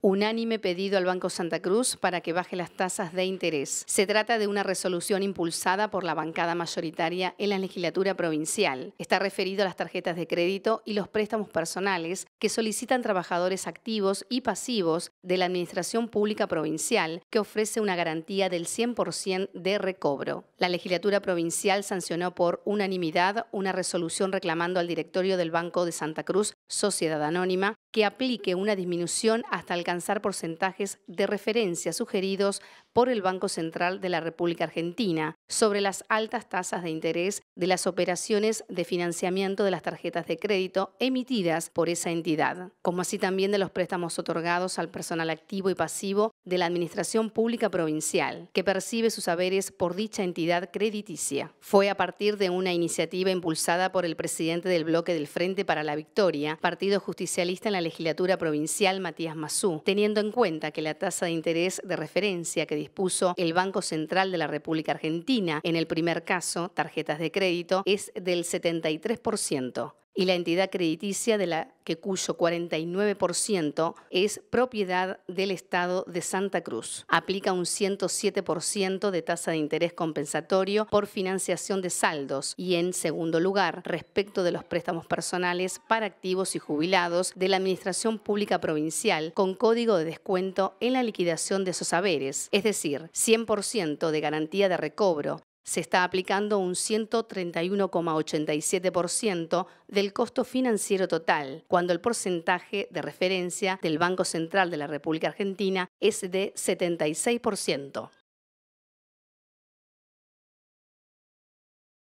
Unánime pedido al Banco Santa Cruz para que baje las tasas de interés. Se trata de una resolución impulsada por la bancada mayoritaria en la legislatura provincial. Está referido a las tarjetas de crédito y los préstamos personales que solicitan trabajadores activos y pasivos de la Administración Pública Provincial, que ofrece una garantía del 100% de recobro. La legislatura provincial sancionó por unanimidad una resolución reclamando al directorio del Banco de Santa Cruz, Sociedad Anónima, que aplique una disminución hasta el alcanzar porcentajes de referencia sugeridos por el Banco Central de la República Argentina sobre las altas tasas de interés de las operaciones de financiamiento de las tarjetas de crédito emitidas por esa entidad, como así también de los préstamos otorgados al personal activo y pasivo de la Administración Pública Provincial, que percibe sus haberes por dicha entidad crediticia. Fue a partir de una iniciativa impulsada por el presidente del bloque del Frente para la Victoria, Partido Justicialista en la legislatura provincial, Matías Mazú, teniendo en cuenta que la tasa de interés de referencia que dispuso el Banco Central de la República Argentina en el primer caso, tarjetas de crédito, es del 73% y la entidad crediticia de la que cuyo 49% es propiedad del Estado de Santa Cruz. Aplica un 107% de tasa de interés compensatorio por financiación de saldos y, en segundo lugar, respecto de los préstamos personales para activos y jubilados de la Administración Pública Provincial con código de descuento en la liquidación de esos haberes, es decir, 100% de garantía de recobro se está aplicando un 131,87% del costo financiero total, cuando el porcentaje de referencia del Banco Central de la República Argentina es de 76%.